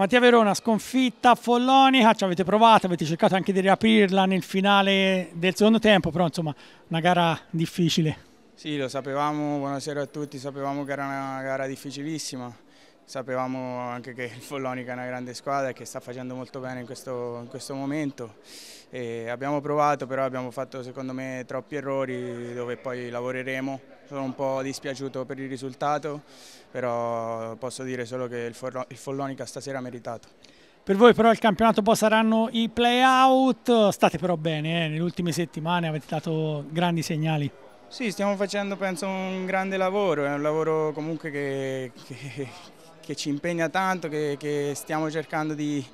Mattia Verona sconfitta a Follonica, ah, ci avete provato, avete cercato anche di riaprirla nel finale del secondo tempo, però insomma una gara difficile. Sì, lo sapevamo, buonasera a tutti, sapevamo che era una gara difficilissima, sapevamo anche che il Follonica è una grande squadra e che sta facendo molto bene in questo, in questo momento. E abbiamo provato, però abbiamo fatto secondo me troppi errori dove poi lavoreremo sono un po' dispiaciuto per il risultato, però posso dire solo che il, For il Follonica stasera ha meritato. Per voi però il campionato poi saranno i play-out, state però bene, eh? nelle ultime settimane avete dato grandi segnali. Sì, stiamo facendo penso un grande lavoro, è un lavoro comunque che, che, che ci impegna tanto, che, che stiamo cercando di,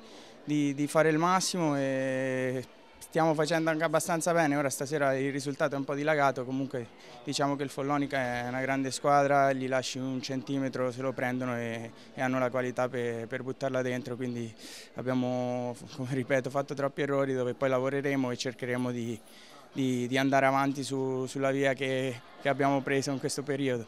di, di fare il massimo e stiamo facendo anche abbastanza bene, ora stasera il risultato è un po' dilagato, comunque diciamo che il Follonica è una grande squadra, gli lasci un centimetro, se lo prendono e, e hanno la qualità per, per, buttarla dentro, quindi abbiamo, come ripeto, fatto troppi errori dove poi lavoreremo e cercheremo di, di, di andare avanti su, sulla via che, che abbiamo preso in questo periodo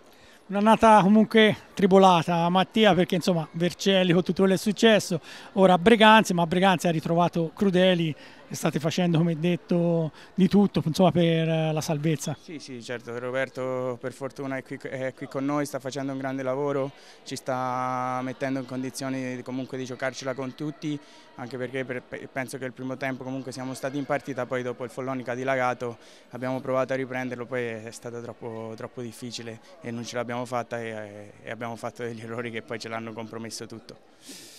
un'annata comunque tribolata Mattia perché insomma Vercelli con tutto quello che è successo ora Breganzi ma Breganzi ha ritrovato Crudeli e state facendo, come detto, di tutto insomma, per eh, la salvezza. Sì, sì, certo, Roberto per fortuna è qui, è qui, con noi, sta facendo un grande lavoro, ci sta mettendo in condizioni comunque di giocarcela con tutti, anche perché per, penso che il primo tempo comunque siamo stati in partita, poi dopo il Follonica ha dilagato, abbiamo provato a riprenderlo, poi è stato troppo, troppo difficile e non ce l'abbiamo fatta e, e abbiamo fatto degli errori che poi ce l'hanno compromesso tutto.